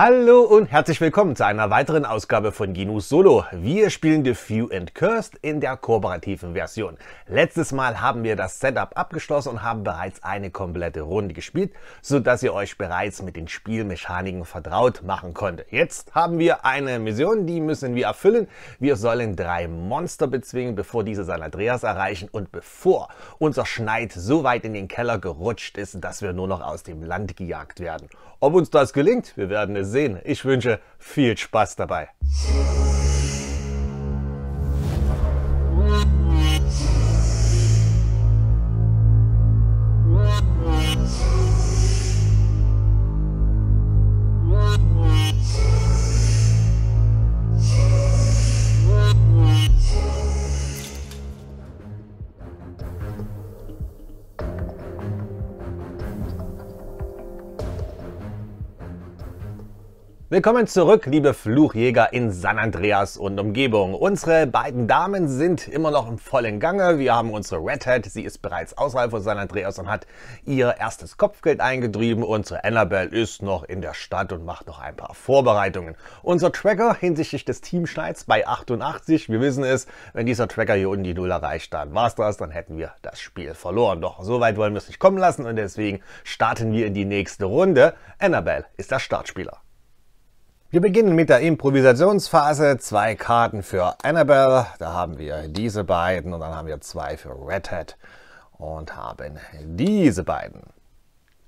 Hallo und herzlich willkommen zu einer weiteren Ausgabe von Genus Solo. Wir spielen The Few and Cursed in der kooperativen Version. Letztes Mal haben wir das Setup abgeschlossen und haben bereits eine komplette Runde gespielt, sodass ihr euch bereits mit den Spielmechaniken vertraut machen konntet. Jetzt haben wir eine Mission, die müssen wir erfüllen. Wir sollen drei Monster bezwingen, bevor diese San Andreas erreichen und bevor unser Schneid so weit in den Keller gerutscht ist, dass wir nur noch aus dem Land gejagt werden. Ob uns das gelingt, wir werden es sehen. Ich wünsche viel Spaß dabei. Willkommen zurück, liebe Fluchjäger in San Andreas und Umgebung. Unsere beiden Damen sind immer noch im vollen Gange. Wir haben unsere Red Hat, sie ist bereits außerhalb von San Andreas und hat ihr erstes Kopfgeld eingetrieben. Unsere Annabelle ist noch in der Stadt und macht noch ein paar Vorbereitungen. Unser Tracker hinsichtlich des Teamschneids bei 88. Wir wissen es, wenn dieser Tracker hier unten die Null erreicht, dann war es das, dann hätten wir das Spiel verloren. Doch so weit wollen wir es nicht kommen lassen und deswegen starten wir in die nächste Runde. Annabelle ist der Startspieler. Wir beginnen mit der Improvisationsphase. Zwei Karten für Annabelle. Da haben wir diese beiden und dann haben wir zwei für Red Hat und haben diese beiden.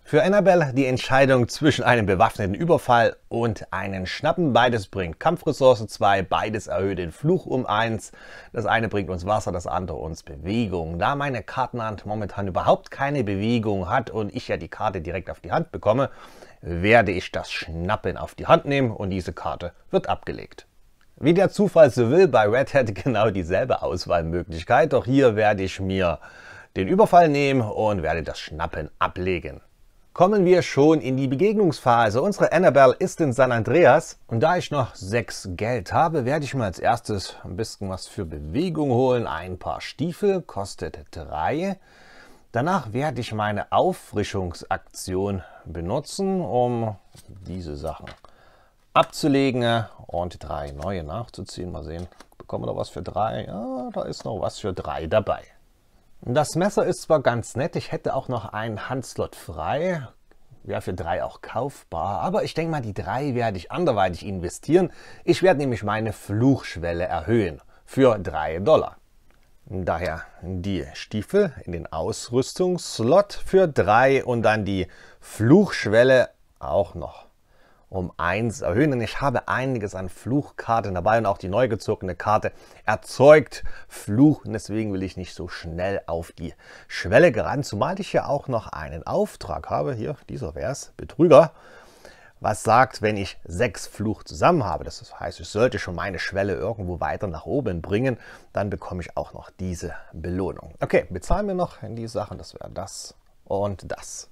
Für Annabelle die Entscheidung zwischen einem bewaffneten Überfall und einem Schnappen. Beides bringt Kampfressourcen 2, beides erhöht den Fluch um 1. Das eine bringt uns Wasser, das andere uns Bewegung. Da meine Kartenhand momentan überhaupt keine Bewegung hat und ich ja die Karte direkt auf die Hand bekomme, werde ich das Schnappen auf die Hand nehmen und diese Karte wird abgelegt. Wie der Zufall so will, bei Red Hat genau dieselbe Auswahlmöglichkeit, doch hier werde ich mir den Überfall nehmen und werde das Schnappen ablegen. Kommen wir schon in die Begegnungsphase. Unsere Annabelle ist in San Andreas und da ich noch sechs Geld habe, werde ich mir als erstes ein bisschen was für Bewegung holen. Ein paar Stiefel, kostet drei. Danach werde ich meine Auffrischungsaktion benutzen, um diese Sachen abzulegen und drei neue nachzuziehen. Mal sehen, bekommen wir noch was für drei? Ja, da ist noch was für drei dabei. Das Messer ist zwar ganz nett, ich hätte auch noch einen Handslot frei, Ja, für drei auch kaufbar, aber ich denke mal, die drei werde ich anderweitig investieren. Ich werde nämlich meine Fluchschwelle erhöhen für drei Dollar. Daher die Stiefel in den Ausrüstungsslot für 3 und dann die Fluchschwelle auch noch um 1 erhöhen. Denn ich habe einiges an Fluchkarten dabei und auch die neu gezogene Karte erzeugt Fluch. Und deswegen will ich nicht so schnell auf die Schwelle gerannt, zumal ich hier auch noch einen Auftrag habe. Hier, dieser wäre es, Betrüger was sagt, wenn ich sechs Fluch zusammen habe. Das heißt, ich sollte schon meine Schwelle irgendwo weiter nach oben bringen, dann bekomme ich auch noch diese Belohnung. Okay, bezahlen wir noch in die Sachen, das wäre das und das.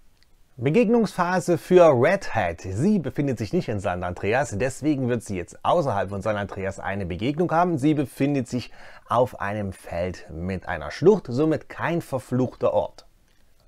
Begegnungsphase für Red Hat. Sie befindet sich nicht in San Andreas, deswegen wird sie jetzt außerhalb von San Andreas eine Begegnung haben. Sie befindet sich auf einem Feld mit einer Schlucht, somit kein verfluchter Ort.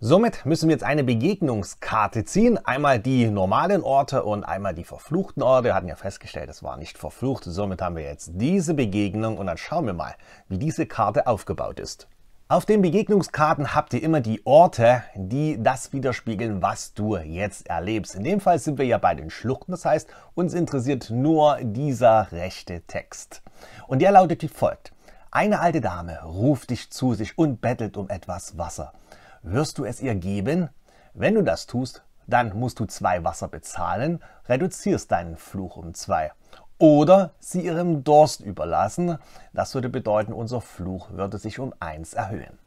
Somit müssen wir jetzt eine Begegnungskarte ziehen. Einmal die normalen Orte und einmal die verfluchten Orte. Wir hatten ja festgestellt, es war nicht verflucht. Somit haben wir jetzt diese Begegnung und dann schauen wir mal, wie diese Karte aufgebaut ist. Auf den Begegnungskarten habt ihr immer die Orte, die das widerspiegeln, was du jetzt erlebst. In dem Fall sind wir ja bei den Schluchten, das heißt, uns interessiert nur dieser rechte Text. Und der lautet wie folgt. Eine alte Dame ruft dich zu sich und bettelt um etwas Wasser wirst du es ihr geben? Wenn du das tust, dann musst du zwei Wasser bezahlen, reduzierst deinen Fluch um zwei. Oder sie ihrem Durst überlassen. Das würde bedeuten, unser Fluch würde sich um eins erhöhen.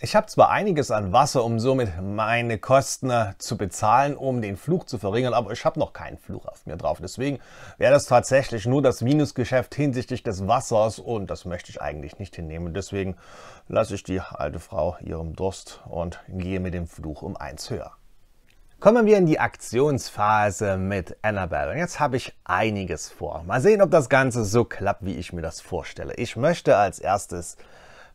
Ich habe zwar einiges an Wasser, um somit meine Kosten äh, zu bezahlen, um den Fluch zu verringern, aber ich habe noch keinen Fluch auf mir drauf. Deswegen wäre das tatsächlich nur das Minusgeschäft hinsichtlich des Wassers und das möchte ich eigentlich nicht hinnehmen. Deswegen lasse ich die alte Frau ihrem Durst und gehe mit dem Fluch um eins höher. Kommen wir in die Aktionsphase mit Annabelle. Und jetzt habe ich einiges vor. Mal sehen, ob das Ganze so klappt, wie ich mir das vorstelle. Ich möchte als erstes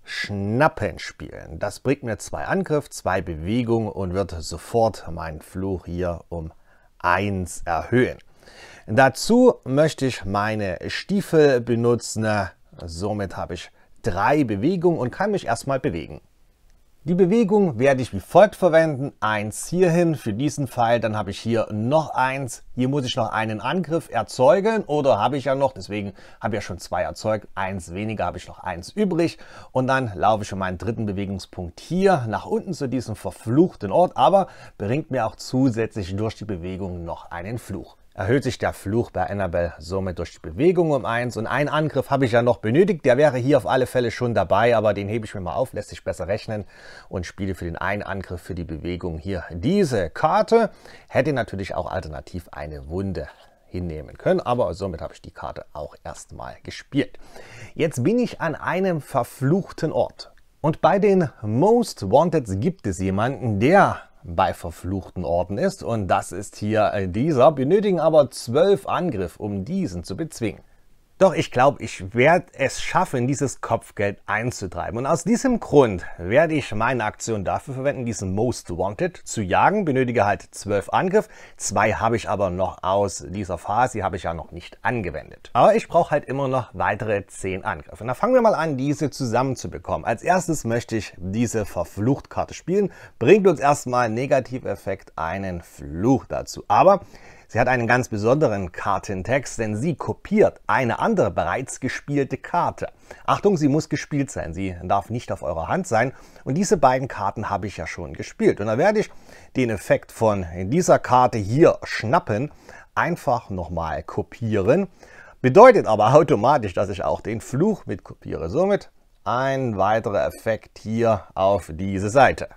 Schnappen spielen. Das bringt mir zwei Angriff, zwei Bewegungen und wird sofort meinen Fluch hier um 1 erhöhen. Dazu möchte ich meine Stiefel benutzen. Somit habe ich drei Bewegungen und kann mich erstmal bewegen. Die Bewegung werde ich wie folgt verwenden. Eins hierhin für diesen Fall, dann habe ich hier noch eins. Hier muss ich noch einen Angriff erzeugen oder habe ich ja noch, deswegen habe ich ja schon zwei erzeugt. Eins weniger habe ich noch eins übrig und dann laufe ich um meinen dritten Bewegungspunkt hier nach unten zu diesem verfluchten Ort, aber bringt mir auch zusätzlich durch die Bewegung noch einen Fluch erhöht sich der Fluch bei Annabelle somit durch die Bewegung um 1. Und einen Angriff habe ich ja noch benötigt. Der wäre hier auf alle Fälle schon dabei, aber den hebe ich mir mal auf, lässt sich besser rechnen und spiele für den einen Angriff für die Bewegung hier diese Karte. Hätte natürlich auch alternativ eine Wunde hinnehmen können, aber somit habe ich die Karte auch erstmal gespielt. Jetzt bin ich an einem verfluchten Ort. Und bei den Most Wanteds gibt es jemanden, der bei verfluchten Orten ist und das ist hier äh, dieser, benötigen aber zwölf Angriff, um diesen zu bezwingen. Doch ich glaube, ich werde es schaffen, dieses Kopfgeld einzutreiben. Und aus diesem Grund werde ich meine Aktion dafür verwenden, diesen Most Wanted zu jagen. Benötige halt zwölf Angriff. Zwei habe ich aber noch aus dieser Phase, die habe ich ja noch nicht angewendet. Aber ich brauche halt immer noch weitere zehn Angriffe. Und da fangen wir mal an, diese zusammenzubekommen. Als erstes möchte ich diese Verfluchtkarte spielen. Bringt uns erstmal Negativeffekt einen Fluch dazu. Aber Sie hat einen ganz besonderen Kartentext, denn sie kopiert eine andere bereits gespielte Karte. Achtung, sie muss gespielt sein, sie darf nicht auf eurer Hand sein. Und diese beiden Karten habe ich ja schon gespielt. Und da werde ich den Effekt von dieser Karte hier schnappen, einfach nochmal kopieren. Bedeutet aber automatisch, dass ich auch den Fluch mit kopiere. Somit ein weiterer Effekt hier auf diese Seite.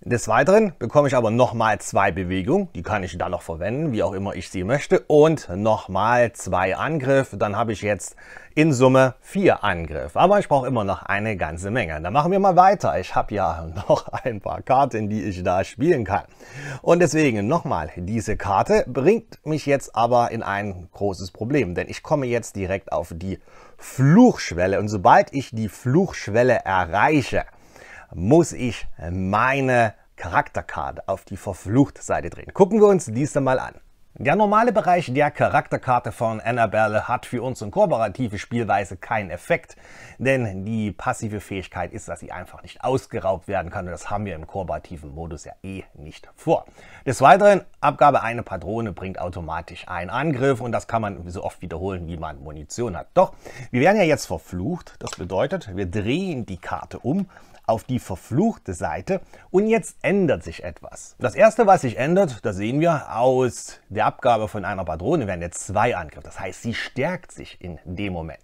Des Weiteren bekomme ich aber nochmal zwei Bewegungen, die kann ich dann noch verwenden, wie auch immer ich sie möchte, und nochmal zwei Angriff, Dann habe ich jetzt in Summe vier Angriff. aber ich brauche immer noch eine ganze Menge. Dann machen wir mal weiter. Ich habe ja noch ein paar Karten, die ich da spielen kann. Und deswegen nochmal, diese Karte bringt mich jetzt aber in ein großes Problem, denn ich komme jetzt direkt auf die Fluchschwelle und sobald ich die Fluchschwelle erreiche, muss ich meine Charakterkarte auf die Verflucht-Seite drehen. Gucken wir uns dies einmal an. Der normale Bereich der Charakterkarte von Annabelle hat für uns in kooperative Spielweise keinen Effekt, denn die passive Fähigkeit ist, dass sie einfach nicht ausgeraubt werden kann und das haben wir im kooperativen Modus ja eh nicht vor. Des Weiteren, Abgabe einer Patrone bringt automatisch einen Angriff und das kann man so oft wiederholen, wie man Munition hat. Doch, wir werden ja jetzt verflucht, das bedeutet, wir drehen die Karte um auf die verfluchte Seite. Und jetzt ändert sich etwas. Das erste, was sich ändert, das sehen wir, aus der Abgabe von einer Patrone werden jetzt zwei Angriffe. Das heißt, sie stärkt sich in dem Moment.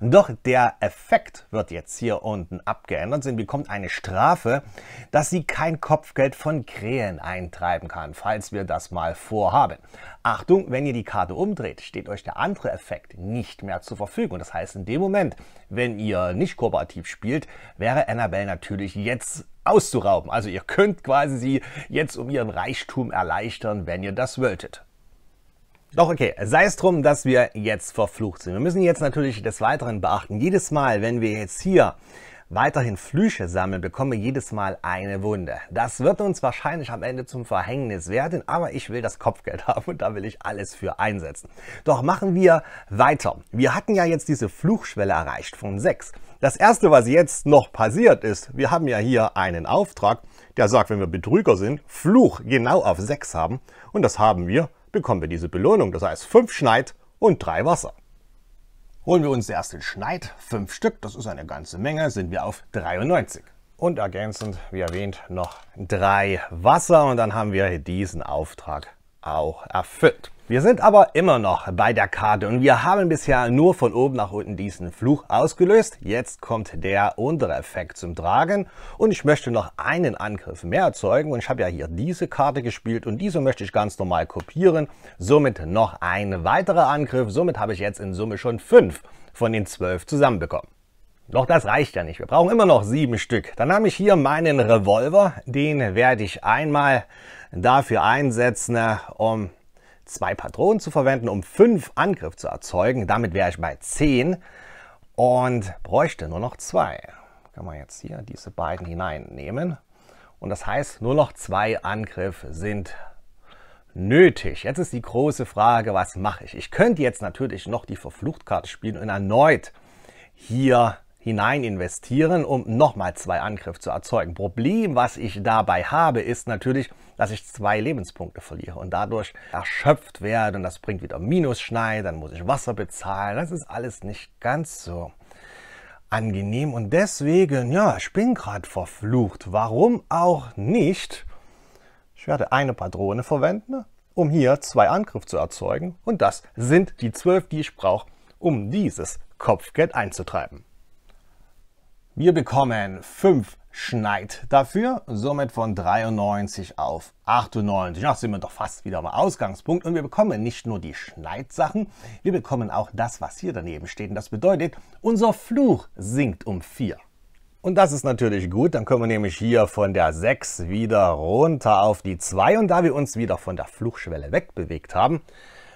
Doch der Effekt wird jetzt hier unten abgeändert. Sie bekommt eine Strafe, dass sie kein Kopfgeld von Krähen eintreiben kann, falls wir das mal vorhaben. Achtung, wenn ihr die Karte umdreht, steht euch der andere Effekt nicht mehr zur Verfügung. Das heißt, in dem Moment, wenn ihr nicht kooperativ spielt, wäre Annabelle natürlich jetzt auszurauben. Also ihr könnt quasi sie jetzt um ihren Reichtum erleichtern, wenn ihr das wolltet. Doch okay, sei es drum, dass wir jetzt verflucht sind. Wir müssen jetzt natürlich des Weiteren beachten, jedes Mal, wenn wir jetzt hier weiterhin Flüche sammeln, bekomme jedes Mal eine Wunde. Das wird uns wahrscheinlich am Ende zum Verhängnis werden, aber ich will das Kopfgeld haben und da will ich alles für einsetzen. Doch machen wir weiter. Wir hatten ja jetzt diese Fluchschwelle erreicht von 6. Das erste, was jetzt noch passiert ist, wir haben ja hier einen Auftrag, der sagt, wenn wir Betrüger sind, Fluch genau auf 6 haben und das haben wir bekommen wir diese Belohnung. Das heißt 5 Schneid und 3 Wasser. Holen wir uns erst den Schneid, 5 Stück, das ist eine ganze Menge, sind wir auf 93. Und ergänzend, wie erwähnt, noch 3 Wasser und dann haben wir diesen Auftrag auch erfüllt. Wir sind aber immer noch bei der Karte und wir haben bisher nur von oben nach unten diesen Fluch ausgelöst. Jetzt kommt der untere Effekt zum Tragen und ich möchte noch einen Angriff mehr erzeugen und ich habe ja hier diese Karte gespielt und diese möchte ich ganz normal kopieren. Somit noch ein weiterer Angriff, somit habe ich jetzt in Summe schon fünf von den zwölf zusammenbekommen. Doch das reicht ja nicht. Wir brauchen immer noch sieben Stück. Dann habe ich hier meinen Revolver. Den werde ich einmal dafür einsetzen, um zwei Patronen zu verwenden, um fünf Angriff zu erzeugen. Damit wäre ich bei 10 und bräuchte nur noch zwei. Kann man jetzt hier diese beiden hineinnehmen. Und das heißt, nur noch zwei Angriff sind nötig. Jetzt ist die große Frage, was mache ich? Ich könnte jetzt natürlich noch die Verfluchtkarte spielen und erneut hier hinein investieren, um nochmal zwei Angriffe zu erzeugen. Problem, was ich dabei habe, ist natürlich, dass ich zwei Lebenspunkte verliere und dadurch erschöpft werde und das bringt wieder Minusschnei, dann muss ich Wasser bezahlen. Das ist alles nicht ganz so angenehm und deswegen, ja, ich bin gerade verflucht. Warum auch nicht? Ich werde eine Patrone verwenden, um hier zwei Angriffe zu erzeugen und das sind die zwölf, die ich brauche, um dieses Kopfgeld einzutreiben. Wir bekommen 5 Schneid dafür, somit von 93 auf 98. Ach, sind wir doch fast wieder am Ausgangspunkt. Und wir bekommen nicht nur die Schneidsachen, wir bekommen auch das, was hier daneben steht. Und das bedeutet, unser Fluch sinkt um 4. Und das ist natürlich gut, dann kommen wir nämlich hier von der 6 wieder runter auf die 2. Und da wir uns wieder von der Fluchschwelle wegbewegt haben,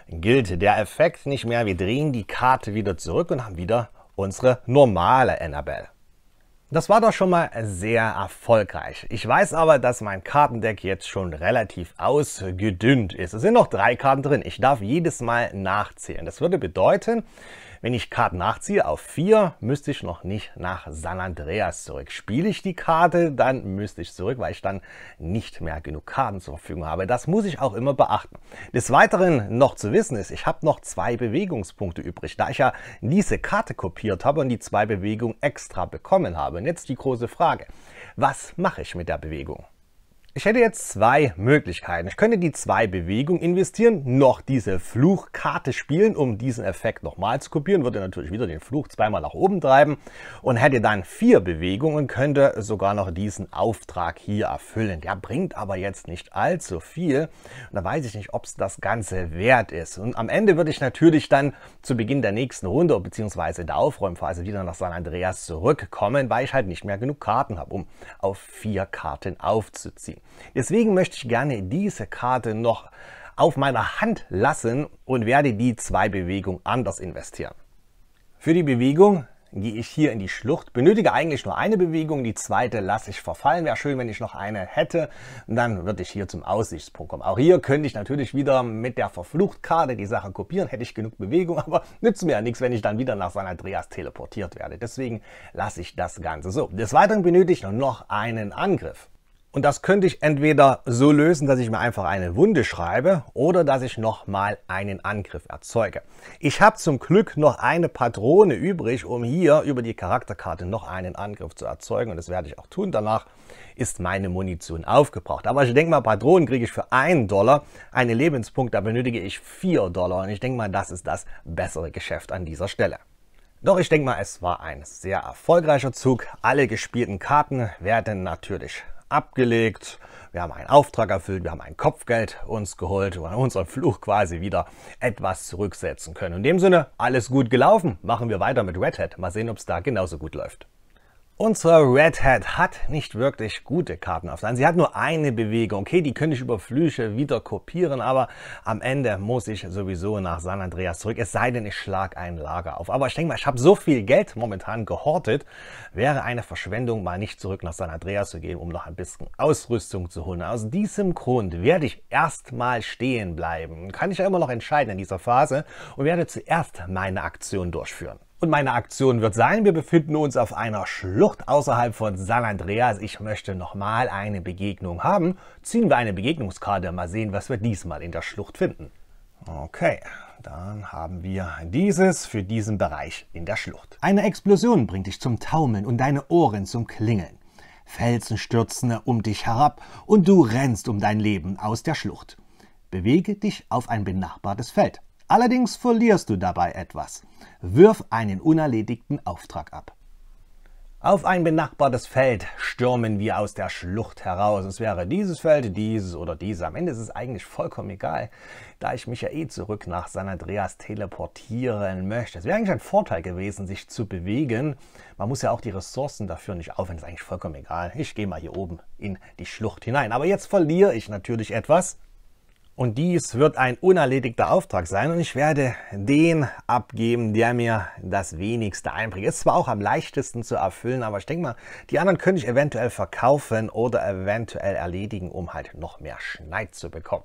gilt der Effekt nicht mehr. Wir drehen die Karte wieder zurück und haben wieder unsere normale Annabelle. Das war doch schon mal sehr erfolgreich. Ich weiß aber, dass mein Kartendeck jetzt schon relativ ausgedünnt ist. Es sind noch drei Karten drin. Ich darf jedes Mal nachzählen. Das würde bedeuten, wenn ich Karte nachziehe auf 4, müsste ich noch nicht nach San Andreas zurück. Spiele ich die Karte, dann müsste ich zurück, weil ich dann nicht mehr genug Karten zur Verfügung habe. Das muss ich auch immer beachten. Des Weiteren noch zu wissen ist, ich habe noch zwei Bewegungspunkte übrig. Da ich ja diese Karte kopiert habe und die zwei Bewegungen extra bekommen habe. Und jetzt die große Frage, was mache ich mit der Bewegung? Ich hätte jetzt zwei Möglichkeiten. Ich könnte die zwei Bewegungen investieren, noch diese Fluchkarte spielen, um diesen Effekt nochmal zu kopieren, würde natürlich wieder den Fluch zweimal nach oben treiben und hätte dann vier Bewegungen und könnte sogar noch diesen Auftrag hier erfüllen. Der bringt aber jetzt nicht allzu viel und da weiß ich nicht, ob es das Ganze wert ist. Und am Ende würde ich natürlich dann zu Beginn der nächsten Runde bzw. der Aufräumphase also wieder nach San Andreas zurückkommen, weil ich halt nicht mehr genug Karten habe, um auf vier Karten aufzuziehen. Deswegen möchte ich gerne diese Karte noch auf meiner Hand lassen und werde die zwei Bewegungen anders investieren. Für die Bewegung gehe ich hier in die Schlucht, benötige eigentlich nur eine Bewegung, die zweite lasse ich verfallen. Wäre schön, wenn ich noch eine hätte, dann würde ich hier zum Aussichtspunkt kommen. Auch hier könnte ich natürlich wieder mit der Verfluchtkarte die Sache kopieren, hätte ich genug Bewegung, aber nützt mir ja nichts, wenn ich dann wieder nach San Andreas teleportiert werde. Deswegen lasse ich das Ganze so. Des Weiteren benötige ich noch einen Angriff. Und das könnte ich entweder so lösen, dass ich mir einfach eine Wunde schreibe oder dass ich nochmal einen Angriff erzeuge. Ich habe zum Glück noch eine Patrone übrig, um hier über die Charakterkarte noch einen Angriff zu erzeugen. Und das werde ich auch tun. Danach ist meine Munition aufgebraucht. Aber ich denke mal, Patronen kriege ich für einen Dollar. Eine Lebenspunkt, da benötige ich vier Dollar. Und ich denke mal, das ist das bessere Geschäft an dieser Stelle. Doch ich denke mal, es war ein sehr erfolgreicher Zug. Alle gespielten Karten werden natürlich abgelegt, wir haben einen Auftrag erfüllt, wir haben ein Kopfgeld uns geholt und unseren Fluch quasi wieder etwas zurücksetzen können. In dem Sinne, alles gut gelaufen, machen wir weiter mit Red Hat. Mal sehen, ob es da genauso gut läuft. Unsere Red Hat hat nicht wirklich gute Karten auf sein. Sie hat nur eine Bewegung. Okay, die könnte ich über Flüche wieder kopieren, aber am Ende muss ich sowieso nach San Andreas zurück. Es sei denn, ich schlage ein Lager auf. Aber ich denke mal, ich habe so viel Geld momentan gehortet. Wäre eine Verschwendung, mal nicht zurück nach San Andreas zu gehen, um noch ein bisschen Ausrüstung zu holen. Aus diesem Grund werde ich erstmal stehen bleiben. Kann ich ja immer noch entscheiden in dieser Phase und werde zuerst meine Aktion durchführen. Und meine Aktion wird sein, wir befinden uns auf einer Schlucht außerhalb von San Andreas. Ich möchte nochmal eine Begegnung haben. Ziehen wir eine Begegnungskarte, mal sehen, was wir diesmal in der Schlucht finden. Okay, dann haben wir dieses für diesen Bereich in der Schlucht. Eine Explosion bringt dich zum Taumeln und deine Ohren zum Klingeln. Felsen stürzen um dich herab und du rennst um dein Leben aus der Schlucht. Bewege dich auf ein benachbartes Feld. Allerdings verlierst du dabei etwas. Wirf einen unerledigten Auftrag ab. Auf ein benachbartes Feld stürmen wir aus der Schlucht heraus. Es wäre dieses Feld, dieses oder dieses. Am Ende ist es eigentlich vollkommen egal, da ich mich ja eh zurück nach San Andreas teleportieren möchte. Es wäre eigentlich ein Vorteil gewesen, sich zu bewegen. Man muss ja auch die Ressourcen dafür nicht aufwenden. Ist eigentlich vollkommen egal. Ich gehe mal hier oben in die Schlucht hinein. Aber jetzt verliere ich natürlich etwas. Und dies wird ein unerledigter Auftrag sein und ich werde den abgeben, der mir das wenigste einbringt. Ist zwar auch am leichtesten zu erfüllen, aber ich denke mal, die anderen könnte ich eventuell verkaufen oder eventuell erledigen, um halt noch mehr Schneid zu bekommen.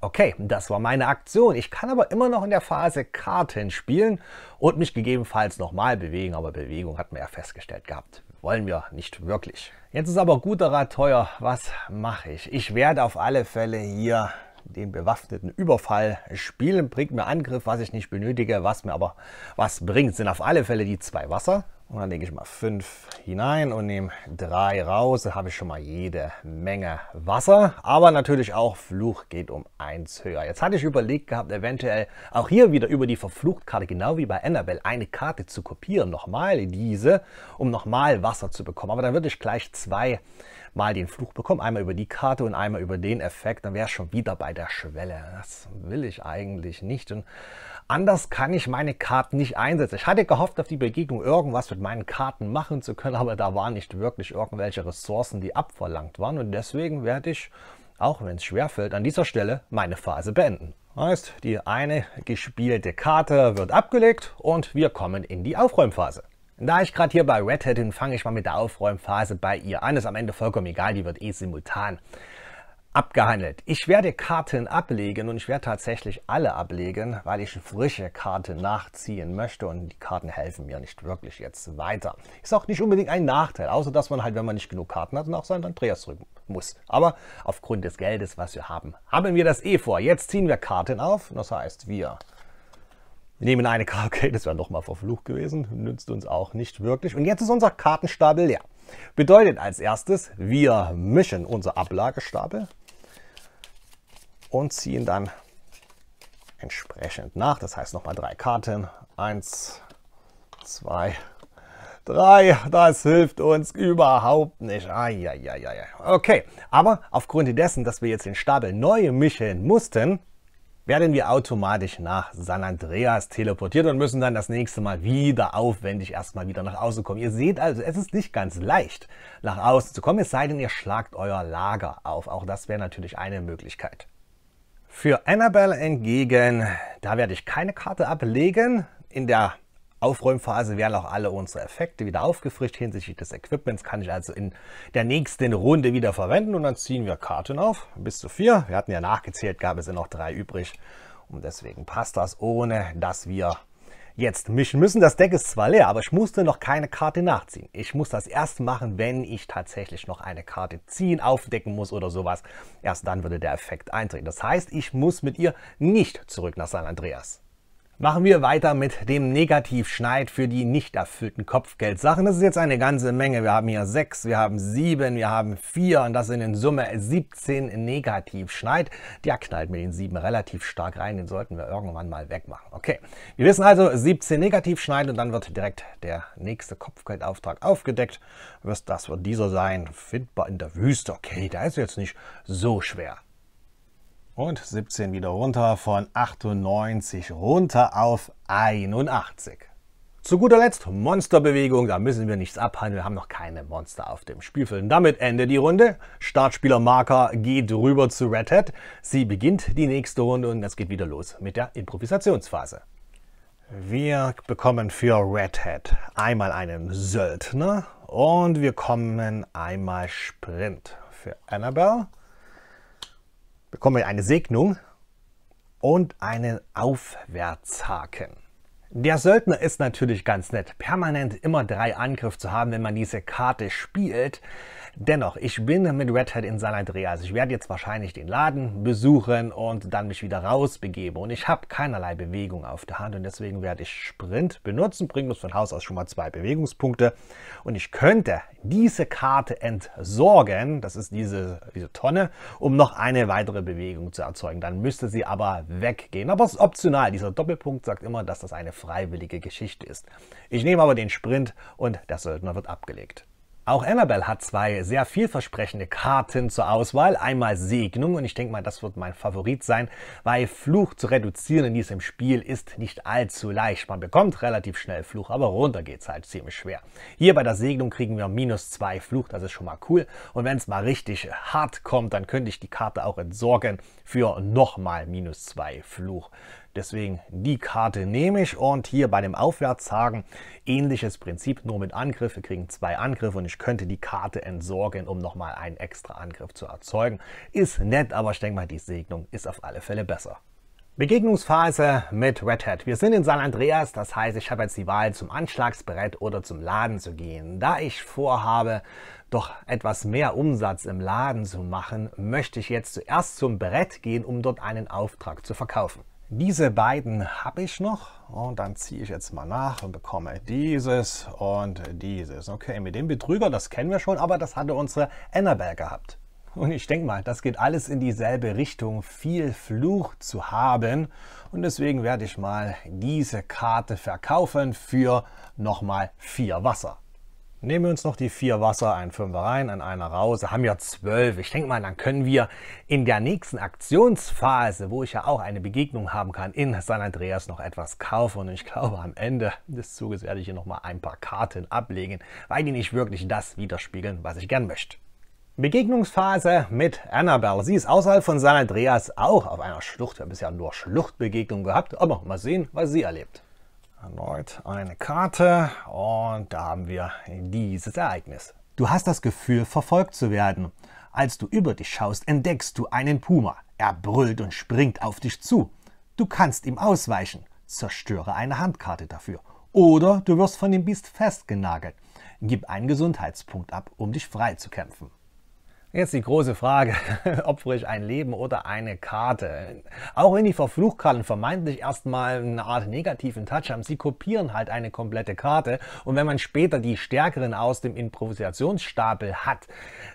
Okay, das war meine Aktion. Ich kann aber immer noch in der Phase Karten spielen und mich gegebenenfalls nochmal bewegen, aber Bewegung hat man ja festgestellt gehabt wollen wir nicht wirklich. Jetzt ist aber guter Rat teuer. Was mache ich? Ich werde auf alle Fälle hier den bewaffneten Überfall spielen. Bringt mir Angriff, was ich nicht benötige, was mir aber was bringt. Sind auf alle Fälle die zwei Wasser. Und dann lege ich mal fünf hinein und nehme drei raus. Da habe ich schon mal jede Menge Wasser. Aber natürlich auch Fluch geht um eins höher. Jetzt hatte ich überlegt gehabt, eventuell auch hier wieder über die Verfluchtkarte, genau wie bei Annabelle, eine Karte zu kopieren. Nochmal diese, um nochmal Wasser zu bekommen. Aber dann würde ich gleich zwei mal den Fluch bekommen, einmal über die Karte und einmal über den Effekt, dann wäre ich schon wieder bei der Schwelle. Das will ich eigentlich nicht. Und anders kann ich meine Karten nicht einsetzen. Ich hatte gehofft, auf die Begegnung irgendwas mit meinen Karten machen zu können, aber da waren nicht wirklich irgendwelche Ressourcen, die abverlangt waren. Und deswegen werde ich, auch wenn es schwerfällt, an dieser Stelle meine Phase beenden. Heißt, die eine gespielte Karte wird abgelegt und wir kommen in die Aufräumphase. Da ich gerade hier bei Red Hat bin, fange ich mal mit der Aufräumphase bei ihr an. Ist am Ende vollkommen egal, die wird eh simultan abgehandelt. Ich werde Karten ablegen und ich werde tatsächlich alle ablegen, weil ich frische Karten nachziehen möchte und die Karten helfen mir nicht wirklich jetzt weiter. Ist auch nicht unbedingt ein Nachteil, außer dass man halt, wenn man nicht genug Karten hat, nach seinen Andreas zurück muss. Aber aufgrund des Geldes, was wir haben, haben wir das eh vor. Jetzt ziehen wir Karten auf, das heißt wir nehmen eine Karte, okay, das wäre nochmal verflucht gewesen, nützt uns auch nicht wirklich. Und jetzt ist unser Kartenstapel leer. Bedeutet als erstes, wir mischen unser Ablagestapel und ziehen dann entsprechend nach. Das heißt nochmal drei Karten. Eins, zwei, drei. Das hilft uns überhaupt nicht. Eieieiei. Okay, aber aufgrund dessen, dass wir jetzt den Stapel neu mischen mussten, werden wir automatisch nach San Andreas teleportiert und müssen dann das nächste Mal wieder aufwendig erstmal wieder nach außen kommen. Ihr seht also, es ist nicht ganz leicht, nach außen zu kommen, es sei denn, ihr schlagt euer Lager auf. Auch das wäre natürlich eine Möglichkeit. Für Annabelle entgegen, da werde ich keine Karte ablegen. In der Aufräumphase werden auch alle unsere Effekte wieder aufgefrischt hinsichtlich des Equipments, kann ich also in der nächsten Runde wieder verwenden und dann ziehen wir Karten auf, bis zu vier. Wir hatten ja nachgezählt, gab es ja noch drei übrig und deswegen passt das, ohne dass wir jetzt mischen müssen. Das Deck ist zwar leer, aber ich musste noch keine Karte nachziehen. Ich muss das erst machen, wenn ich tatsächlich noch eine Karte ziehen, aufdecken muss oder sowas. Erst dann würde der Effekt eintreten. Das heißt, ich muss mit ihr nicht zurück nach San Andreas. Machen wir weiter mit dem Negativschneid für die nicht erfüllten Kopfgeldsachen. Das ist jetzt eine ganze Menge. Wir haben hier sechs, wir haben sieben, wir haben vier und das sind in Summe 17 Negativschneid. Der knallt mit den sieben relativ stark rein. Den sollten wir irgendwann mal wegmachen. Okay, wir wissen also 17 Negativschneid und dann wird direkt der nächste Kopfgeldauftrag aufgedeckt. Das wird dieser sein. Findbar in der Wüste. Okay, da ist jetzt nicht so schwer und 17 wieder runter von 98 runter auf 81. Zu guter Letzt Monsterbewegung, da müssen wir nichts abhandeln, wir haben noch keine Monster auf dem Spielfeld. damit endet die Runde. Startspieler Marker geht rüber zu Red Hat. Sie beginnt die nächste Runde und es geht wieder los mit der Improvisationsphase. Wir bekommen für Red Hat einmal einen Söldner und wir kommen einmal Sprint. Für Annabelle bekommen eine Segnung und einen Aufwärtshaken. Der Söldner ist natürlich ganz nett, permanent immer drei Angriff zu haben, wenn man diese Karte spielt. Dennoch, ich bin mit Red Hat in San Andreas. Ich werde jetzt wahrscheinlich den Laden besuchen und dann mich wieder rausbegeben. Und ich habe keinerlei Bewegung auf der Hand und deswegen werde ich Sprint benutzen. Bringt uns von Haus aus schon mal zwei Bewegungspunkte. Und ich könnte diese Karte entsorgen, das ist diese, diese Tonne, um noch eine weitere Bewegung zu erzeugen. Dann müsste sie aber weggehen. Aber es ist optional. Dieser Doppelpunkt sagt immer, dass das eine freiwillige Geschichte ist. Ich nehme aber den Sprint und der Söldner äh, wird abgelegt. Auch Annabelle hat zwei sehr vielversprechende Karten zur Auswahl. Einmal Segnung und ich denke mal, das wird mein Favorit sein, weil Fluch zu reduzieren in diesem Spiel ist nicht allzu leicht. Man bekommt relativ schnell Fluch, aber runter geht's halt ziemlich schwer. Hier bei der Segnung kriegen wir minus zwei Fluch, das ist schon mal cool. Und wenn es mal richtig hart kommt, dann könnte ich die Karte auch entsorgen für nochmal minus zwei Fluch. Deswegen die Karte nehme ich und hier bei dem Aufwärtshaken ähnliches Prinzip, nur mit Angriff. Wir kriegen zwei Angriffe und ich könnte die Karte entsorgen, um nochmal einen extra Angriff zu erzeugen. Ist nett, aber ich denke mal, die Segnung ist auf alle Fälle besser. Begegnungsphase mit Red Hat. Wir sind in San Andreas, das heißt, ich habe jetzt die Wahl, zum Anschlagsbrett oder zum Laden zu gehen. Da ich vorhabe, doch etwas mehr Umsatz im Laden zu machen, möchte ich jetzt zuerst zum Brett gehen, um dort einen Auftrag zu verkaufen. Diese beiden habe ich noch und dann ziehe ich jetzt mal nach und bekomme dieses und dieses. Okay, mit dem Betrüger, das kennen wir schon, aber das hatte unsere Annabelle gehabt. Und ich denke mal, das geht alles in dieselbe Richtung, viel Fluch zu haben. Und deswegen werde ich mal diese Karte verkaufen für nochmal vier Wasser. Nehmen wir uns noch die vier Wasser, ein Fünfer rein, ein Einer raus. Wir haben ja zwölf. Ich denke mal, dann können wir in der nächsten Aktionsphase, wo ich ja auch eine Begegnung haben kann, in San Andreas noch etwas kaufen. Und ich glaube, am Ende des Zuges werde ich hier nochmal ein paar Karten ablegen, weil die nicht wirklich das widerspiegeln, was ich gern möchte. Begegnungsphase mit Annabelle. Sie ist außerhalb von San Andreas auch auf einer Schlucht. Wir haben bisher nur Schluchtbegegnungen gehabt, aber mal sehen, was sie erlebt. Erneut eine Karte und da haben wir dieses Ereignis. Du hast das Gefühl, verfolgt zu werden. Als du über dich schaust, entdeckst du einen Puma. Er brüllt und springt auf dich zu. Du kannst ihm ausweichen. Zerstöre eine Handkarte dafür. Oder du wirst von dem Biest festgenagelt. Gib einen Gesundheitspunkt ab, um dich freizukämpfen. Jetzt die große Frage, opfere ich ein Leben oder eine Karte? Auch wenn die Verfluchkarten vermeintlich erstmal eine Art negativen Touch haben, sie kopieren halt eine komplette Karte und wenn man später die stärkeren aus dem Improvisationsstapel hat,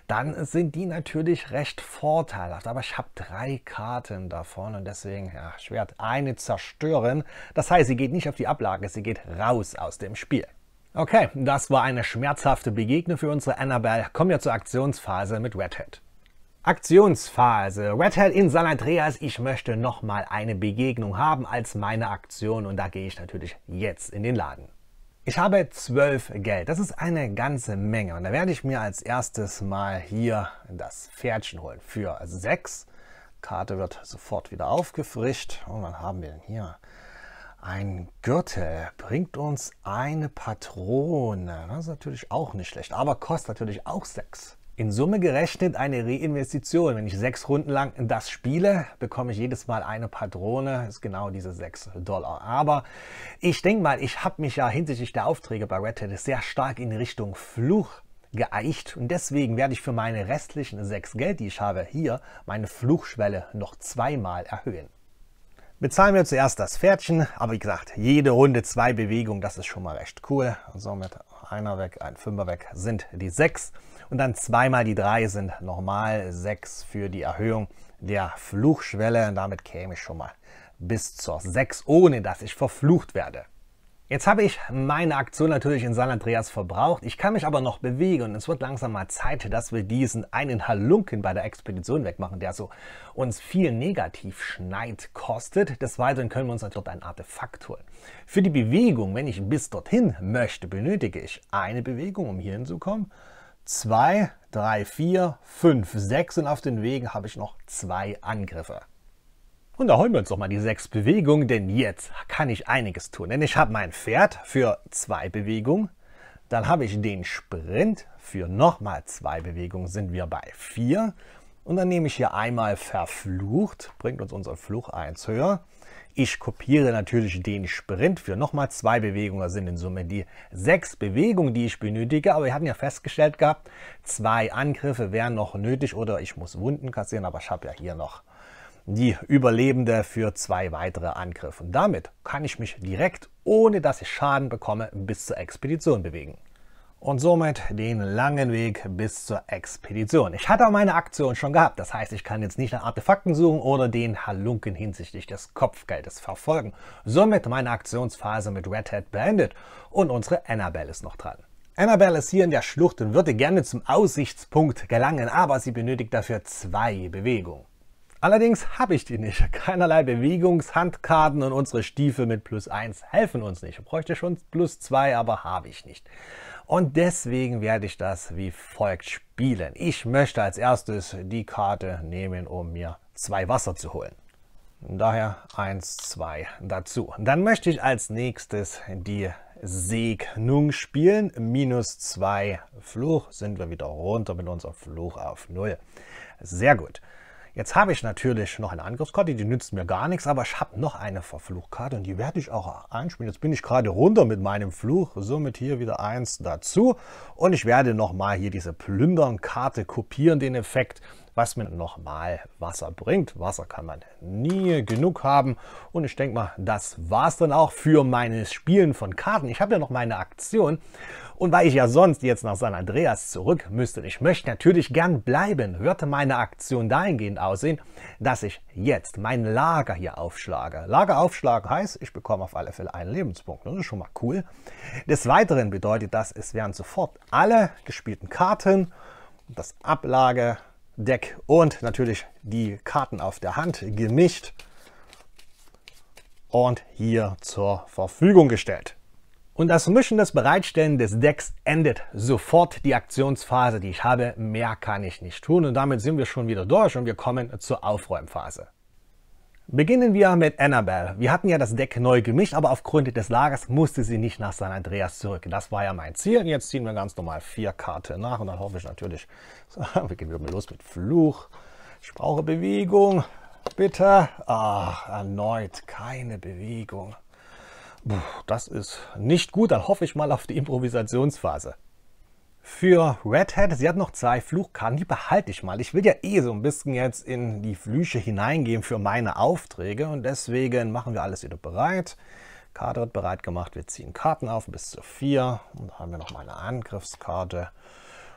dann sind die natürlich recht vorteilhaft. Aber ich habe drei Karten davon und deswegen, ja, ich werde eine zerstören. Das heißt, sie geht nicht auf die Ablage, sie geht raus aus dem Spiel. Okay, das war eine schmerzhafte Begegnung für unsere Annabelle. Kommen wir zur Aktionsphase mit Red Hat. Aktionsphase. Red Hat in San Andreas, ich möchte nochmal eine Begegnung haben als meine Aktion und da gehe ich natürlich jetzt in den Laden. Ich habe 12 Geld, das ist eine ganze Menge und da werde ich mir als erstes mal hier das Pferdchen holen für 6. Karte wird sofort wieder aufgefrischt und dann haben wir denn hier? Ein Gürtel bringt uns eine Patrone. Das ist natürlich auch nicht schlecht, aber kostet natürlich auch 6. In Summe gerechnet eine Reinvestition. Wenn ich sechs Runden lang das spiele, bekomme ich jedes Mal eine Patrone, Das ist genau diese 6 Dollar. Aber ich denke mal, ich habe mich ja hinsichtlich der Aufträge bei Red Hat sehr stark in Richtung Fluch geeicht und deswegen werde ich für meine restlichen sechs Geld, die ich habe, hier meine Fluchschwelle noch zweimal erhöhen. Bezahlen wir zuerst das Pferdchen, aber wie gesagt, jede Runde zwei Bewegungen, das ist schon mal recht cool. Somit einer weg, ein Fünfer weg sind die sechs und dann zweimal die drei sind nochmal sechs für die Erhöhung der Fluchschwelle. Und damit käme ich schon mal bis zur sechs, ohne dass ich verflucht werde. Jetzt habe ich meine Aktion natürlich in San Andreas verbraucht. Ich kann mich aber noch bewegen und es wird langsam mal Zeit, dass wir diesen einen Halunken bei der Expedition wegmachen, der so uns viel Negativschneid kostet. Des Weiteren können wir uns natürlich ein Artefakt holen. Für die Bewegung, wenn ich bis dorthin möchte, benötige ich eine Bewegung, um hier hinzukommen. Zwei, drei, vier, fünf, sechs und auf den Wegen habe ich noch zwei Angriffe. Und da holen wir uns doch mal die sechs Bewegungen, denn jetzt kann ich einiges tun. Denn ich habe mein Pferd für zwei Bewegungen, dann habe ich den Sprint für nochmal zwei Bewegungen, sind wir bei vier. Und dann nehme ich hier einmal verflucht, bringt uns unser Fluch eins höher. Ich kopiere natürlich den Sprint für nochmal zwei Bewegungen. Das sind in Summe die sechs Bewegungen, die ich benötige. Aber wir hatten ja festgestellt gehabt, zwei Angriffe wären noch nötig oder ich muss Wunden kassieren, aber ich habe ja hier noch die Überlebende für zwei weitere Angriffe. Und damit kann ich mich direkt, ohne dass ich Schaden bekomme, bis zur Expedition bewegen. Und somit den langen Weg bis zur Expedition. Ich hatte meine Aktion schon gehabt, das heißt, ich kann jetzt nicht nach Artefakten suchen oder den Halunken hinsichtlich des Kopfgeldes verfolgen. Somit meine Aktionsphase mit Red Hat beendet und unsere Annabelle ist noch dran. Annabelle ist hier in der Schlucht und würde gerne zum Aussichtspunkt gelangen, aber sie benötigt dafür zwei Bewegungen. Allerdings habe ich die nicht. Keinerlei Bewegungshandkarten und unsere Stiefel mit plus 1 helfen uns nicht. Ich bräuchte schon plus 2, aber habe ich nicht. Und deswegen werde ich das wie folgt spielen. Ich möchte als erstes die Karte nehmen, um mir zwei Wasser zu holen. Daher 1, 2 dazu. Dann möchte ich als nächstes die Segnung spielen. Minus 2 Fluch sind wir wieder runter mit unserem Fluch auf 0. Sehr gut. Jetzt habe ich natürlich noch eine Angriffskarte, die nützt mir gar nichts, aber ich habe noch eine Verfluchkarte und die werde ich auch einspielen. Jetzt bin ich gerade runter mit meinem Fluch, somit hier wieder eins dazu. Und ich werde nochmal hier diese Plündern-Karte kopieren, den Effekt was mir nochmal Wasser bringt. Wasser kann man nie genug haben. Und ich denke mal, das war es dann auch für meines Spielen von Karten. Ich habe ja noch meine Aktion. Und weil ich ja sonst jetzt nach San Andreas zurück müsste, ich möchte natürlich gern bleiben, würde meine Aktion dahingehend aussehen, dass ich jetzt mein Lager hier aufschlage. Lageraufschlag heißt, ich bekomme auf alle Fälle einen Lebenspunkt. Das ist schon mal cool. Des Weiteren bedeutet das, es werden sofort alle gespielten Karten, das Ablage Deck und natürlich die Karten auf der Hand gemischt und hier zur Verfügung gestellt. Und das Mischen des Bereitstellen des Decks endet sofort die Aktionsphase, die ich habe. Mehr kann ich nicht tun und damit sind wir schon wieder durch und wir kommen zur Aufräumphase. Beginnen wir mit Annabelle. Wir hatten ja das Deck neu gemischt, aber aufgrund des Lagers musste sie nicht nach San Andreas zurück. Das war ja mein Ziel. Jetzt ziehen wir ganz normal vier Karten nach und dann hoffe ich natürlich, so, wir gehen wieder los mit Fluch. Ich brauche Bewegung. Bitte. Ach, erneut keine Bewegung. Puh, das ist nicht gut. Dann hoffe ich mal auf die Improvisationsphase für Red Hat. Sie hat noch zwei Fluchkarten, die behalte ich mal. Ich will ja eh so ein bisschen jetzt in die Flüche hineingehen für meine Aufträge und deswegen machen wir alles wieder bereit. Karte wird bereit gemacht, wir ziehen Karten auf bis zu vier und da haben wir noch mal eine Angriffskarte.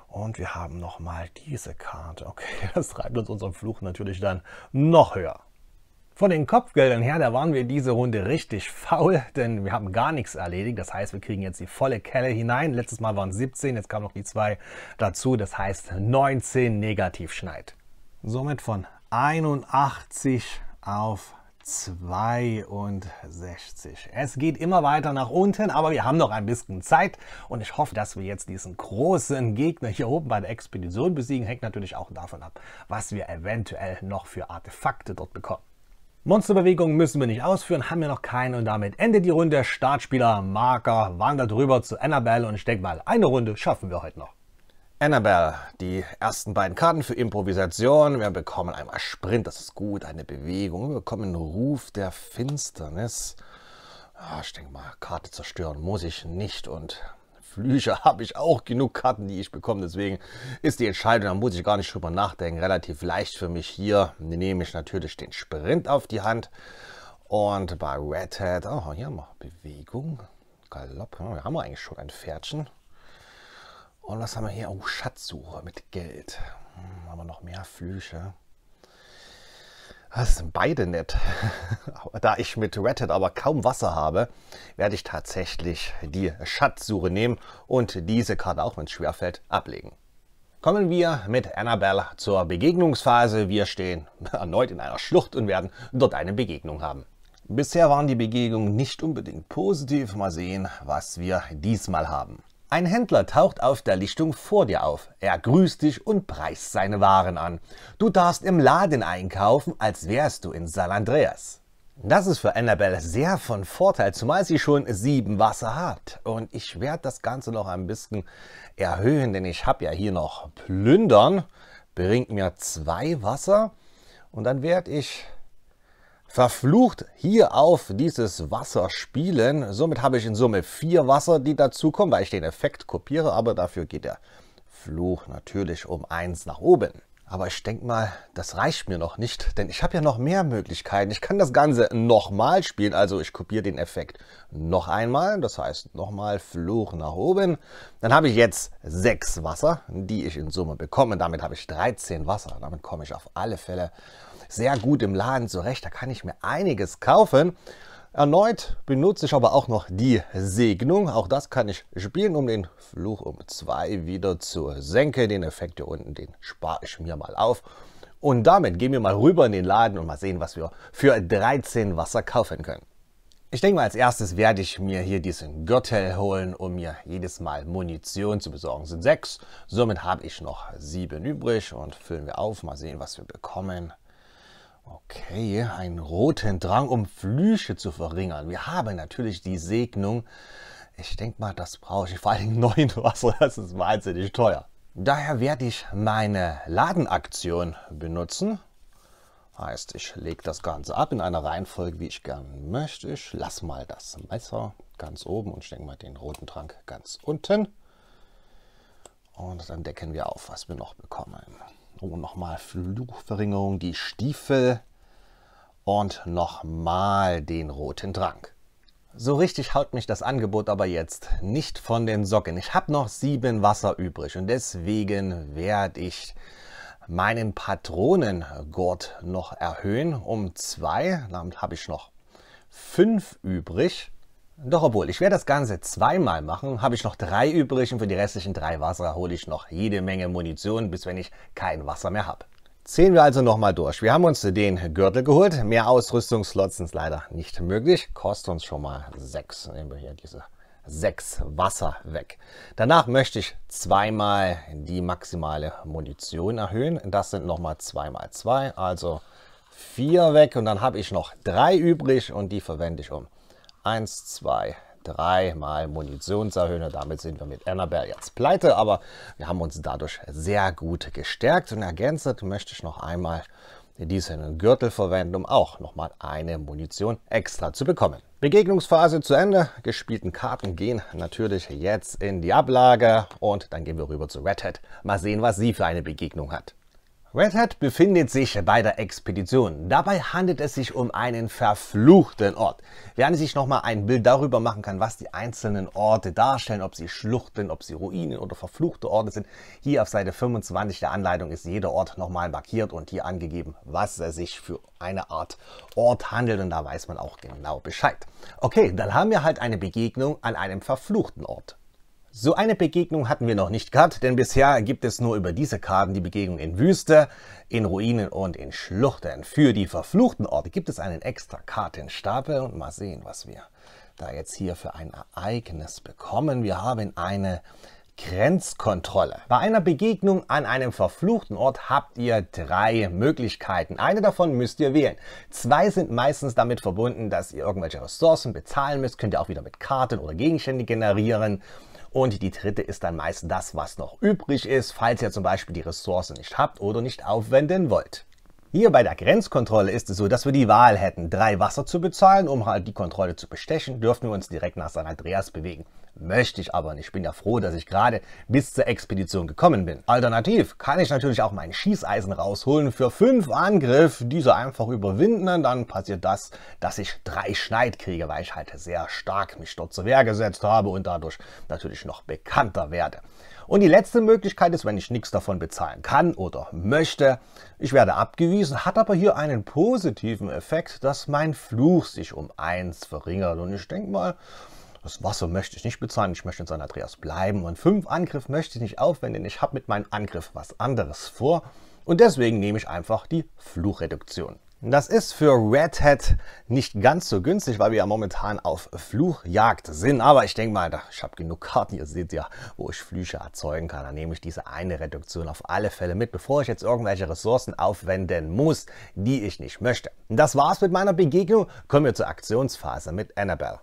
Und wir haben nochmal diese Karte. Okay, das treibt uns unseren Fluch natürlich dann noch höher. Von den Kopfgeldern her, da waren wir diese Runde richtig faul, denn wir haben gar nichts erledigt. Das heißt, wir kriegen jetzt die volle Kelle hinein. Letztes Mal waren es 17, jetzt kamen noch die zwei dazu. Das heißt 19 Negativschneid. Somit von 81 auf 62. Es geht immer weiter nach unten, aber wir haben noch ein bisschen Zeit und ich hoffe, dass wir jetzt diesen großen Gegner hier oben bei der Expedition besiegen. Hängt natürlich auch davon ab, was wir eventuell noch für Artefakte dort bekommen. Monsterbewegungen müssen wir nicht ausführen, haben wir noch keinen und damit endet die Runde. Startspieler Marker wandert rüber zu Annabelle und ich denke mal, eine Runde schaffen wir heute noch. Annabelle, die ersten beiden Karten für Improvisation. Wir bekommen einmal Sprint, das ist gut, eine Bewegung. Wir bekommen Ruf der Finsternis. Ja, ah, ich denke mal, Karte zerstören muss ich nicht und Flüche habe ich auch genug Karten, die ich bekomme. Deswegen ist die Entscheidung, da muss ich gar nicht drüber nachdenken, relativ leicht für mich hier. Nehme ich natürlich den Sprint auf die Hand. Und bei Red Hat, oh, hier haben wir Bewegung, Galopp. Oh, wir haben eigentlich schon ein Pferdchen. Und was haben wir hier? Oh, Schatzsuche mit Geld. Hm, haben wir noch mehr Flüche. Das sind beide nett. Da ich mit Reddit aber kaum Wasser habe, werde ich tatsächlich die Schatzsuche nehmen und diese Karte, auch wenn es schwerfällt, ablegen. Kommen wir mit Annabelle zur Begegnungsphase. Wir stehen erneut in einer Schlucht und werden dort eine Begegnung haben. Bisher waren die Begegnungen nicht unbedingt positiv. Mal sehen, was wir diesmal haben. Ein Händler taucht auf der Lichtung vor dir auf. Er grüßt dich und preist seine Waren an. Du darfst im Laden einkaufen, als wärst du in San Andreas. Das ist für Annabelle sehr von Vorteil, zumal sie schon sieben Wasser hat. Und ich werde das Ganze noch ein bisschen erhöhen, denn ich habe ja hier noch Plündern. Bringt mir zwei Wasser und dann werde ich Verflucht hier auf dieses Wasser spielen. Somit habe ich in Summe vier Wasser, die dazukommen, weil ich den Effekt kopiere, aber dafür geht der Fluch natürlich um eins nach oben. Aber ich denke mal, das reicht mir noch nicht, denn ich habe ja noch mehr Möglichkeiten. Ich kann das Ganze nochmal spielen, also ich kopiere den Effekt noch einmal. Das heißt, nochmal Fluch nach oben. Dann habe ich jetzt sechs Wasser, die ich in Summe bekomme. Damit habe ich 13 Wasser. Damit komme ich auf alle Fälle sehr gut im Laden zurecht. Da kann ich mir einiges kaufen. Erneut benutze ich aber auch noch die Segnung. Auch das kann ich spielen, um den Fluch um 2 wieder zu senken. Den Effekt hier unten, den spare ich mir mal auf. Und damit gehen wir mal rüber in den Laden und mal sehen, was wir für 13 Wasser kaufen können. Ich denke mal, als erstes werde ich mir hier diesen Gürtel holen, um mir jedes Mal Munition zu besorgen. sind sechs, somit habe ich noch sieben übrig und füllen wir auf. Mal sehen, was wir bekommen. Okay, einen roten Drang, um Flüche zu verringern. Wir haben natürlich die Segnung. Ich denke mal, das brauche ich vor allem neun Wasser. Also das ist wahnsinnig teuer. Daher werde ich meine Ladenaktion benutzen. Heißt, ich lege das Ganze ab in einer Reihenfolge, wie ich gerne möchte. Ich lasse mal das Messer ganz oben und stecke mal den roten Trank ganz unten. Und dann decken wir auf, was wir noch bekommen. Oh, nochmal Fluchverringerung, die Stiefel und nochmal den roten Drang. So richtig haut mich das Angebot aber jetzt nicht von den Socken. Ich habe noch sieben Wasser übrig und deswegen werde ich meinen Patronengurt noch erhöhen um zwei. Damit habe ich noch fünf übrig. Doch obwohl, ich werde das Ganze zweimal machen, habe ich noch drei übrig und für die restlichen drei Wasser hole ich noch jede Menge Munition, bis wenn ich kein Wasser mehr habe. Zählen wir also nochmal durch. Wir haben uns den Gürtel geholt. Mehr Ausrüstungsslots sind leider nicht möglich. Kostet uns schon mal sechs. Nehmen wir hier diese sechs Wasser weg. Danach möchte ich zweimal die maximale Munition erhöhen. Das sind nochmal zweimal zwei, also vier weg. Und dann habe ich noch drei übrig und die verwende ich, um Eins, zwei, dreimal mal erhöhen. damit sind wir mit Annabelle jetzt pleite, aber wir haben uns dadurch sehr gut gestärkt. Und ergänzend möchte ich noch einmal diesen Gürtel verwenden, um auch nochmal eine Munition extra zu bekommen. Begegnungsphase zu Ende. Gespielten Karten gehen natürlich jetzt in die Ablage und dann gehen wir rüber zu Red Hat. Mal sehen, was sie für eine Begegnung hat. Red Hat befindet sich bei der Expedition. Dabei handelt es sich um einen verfluchten Ort. Wer sich nochmal ein Bild darüber machen kann, was die einzelnen Orte darstellen, ob sie Schluchten, ob sie Ruinen oder verfluchte Orte sind, hier auf Seite 25 der Anleitung ist jeder Ort nochmal markiert und hier angegeben, was er sich für eine Art Ort handelt und da weiß man auch genau Bescheid. Okay, dann haben wir halt eine Begegnung an einem verfluchten Ort. So eine Begegnung hatten wir noch nicht gehabt, denn bisher gibt es nur über diese Karten die Begegnung in Wüste, in Ruinen und in Schluchten. Für die verfluchten Orte gibt es einen extra Kartenstapel und mal sehen, was wir da jetzt hier für ein Ereignis bekommen. Wir haben eine Grenzkontrolle. Bei einer Begegnung an einem verfluchten Ort habt ihr drei Möglichkeiten. Eine davon müsst ihr wählen. Zwei sind meistens damit verbunden, dass ihr irgendwelche Ressourcen bezahlen müsst. Könnt ihr auch wieder mit Karten oder Gegenständen generieren. Und die dritte ist dann meist das, was noch übrig ist, falls ihr zum Beispiel die Ressourcen nicht habt oder nicht aufwenden wollt. Hier bei der Grenzkontrolle ist es so, dass wir die Wahl hätten, drei Wasser zu bezahlen, um halt die Kontrolle zu bestechen, dürfen wir uns direkt nach San Andreas bewegen. Möchte ich aber nicht. Ich bin ja froh, dass ich gerade bis zur Expedition gekommen bin. Alternativ kann ich natürlich auch mein Schießeisen rausholen für fünf Angriff, diese einfach überwinden und dann passiert das, dass ich drei Schneid kriege, weil ich halt sehr stark mich dort zur Wehr gesetzt habe und dadurch natürlich noch bekannter werde. Und die letzte Möglichkeit ist, wenn ich nichts davon bezahlen kann oder möchte, ich werde abgewiesen, hat aber hier einen positiven Effekt, dass mein Fluch sich um eins verringert. Und ich denke mal, das Wasser möchte ich nicht bezahlen, ich möchte in San Andreas bleiben. Und fünf Angriff möchte ich nicht aufwenden, ich habe mit meinem Angriff was anderes vor. Und deswegen nehme ich einfach die Fluchreduktion. Das ist für Red Hat nicht ganz so günstig, weil wir ja momentan auf Fluchjagd sind. Aber ich denke mal, ich habe genug Karten. Ihr seht ja, wo ich Flüche erzeugen kann. Dann nehme ich diese eine Reduktion auf alle Fälle mit, bevor ich jetzt irgendwelche Ressourcen aufwenden muss, die ich nicht möchte. Das war's mit meiner Begegnung. Kommen wir zur Aktionsphase mit Annabelle.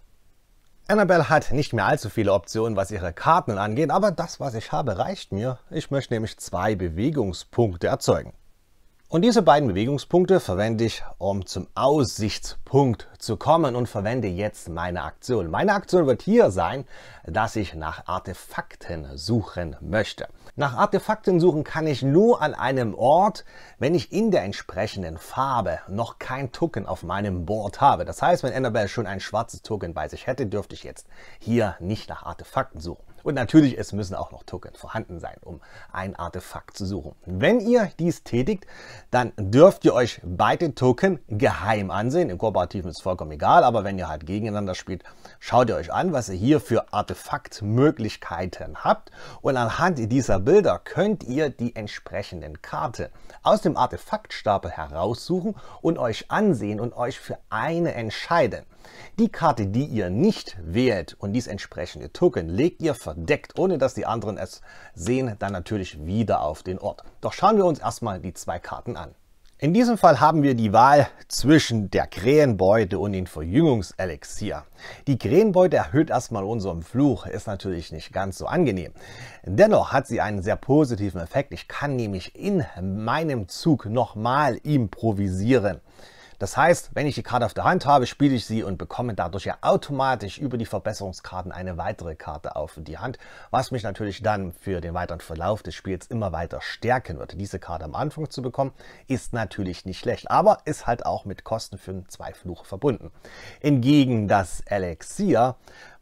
Annabelle hat nicht mehr allzu viele Optionen, was ihre Karten angeht, aber das, was ich habe, reicht mir. Ich möchte nämlich zwei Bewegungspunkte erzeugen. Und diese beiden Bewegungspunkte verwende ich, um zum Aussichtspunkt zu kommen und verwende jetzt meine Aktion. Meine Aktion wird hier sein, dass ich nach Artefakten suchen möchte. Nach Artefakten suchen kann ich nur an einem Ort, wenn ich in der entsprechenden Farbe noch kein Token auf meinem Board habe. Das heißt, wenn Annabelle schon ein schwarzes Token bei sich hätte, dürfte ich jetzt hier nicht nach Artefakten suchen. Und natürlich, es müssen auch noch Token vorhanden sein, um ein Artefakt zu suchen. Wenn ihr dies tätigt, dann dürft ihr euch beide Token geheim ansehen. Im Kooperativen ist es vollkommen egal, aber wenn ihr halt gegeneinander spielt, schaut ihr euch an, was ihr hier für Artefaktmöglichkeiten habt. Und anhand dieser Bilder könnt ihr die entsprechenden Karte aus dem Artefaktstapel heraussuchen und euch ansehen und euch für eine entscheiden. Die Karte, die ihr nicht wählt und dies entsprechende Token legt ihr verdeckt, ohne dass die anderen es sehen, dann natürlich wieder auf den Ort. Doch schauen wir uns erstmal die zwei Karten an. In diesem Fall haben wir die Wahl zwischen der Krähenbeute und den Verjüngungselixier. Die Krähenbeute erhöht erstmal unseren Fluch, ist natürlich nicht ganz so angenehm. Dennoch hat sie einen sehr positiven Effekt. Ich kann nämlich in meinem Zug nochmal improvisieren. Das heißt, wenn ich die Karte auf der Hand habe, spiele ich sie und bekomme dadurch ja automatisch über die Verbesserungskarten eine weitere Karte auf die Hand, was mich natürlich dann für den weiteren Verlauf des Spiels immer weiter stärken wird. Diese Karte am Anfang zu bekommen, ist natürlich nicht schlecht, aber ist halt auch mit Kosten für einen Zweifluch verbunden. Hingegen das Elixier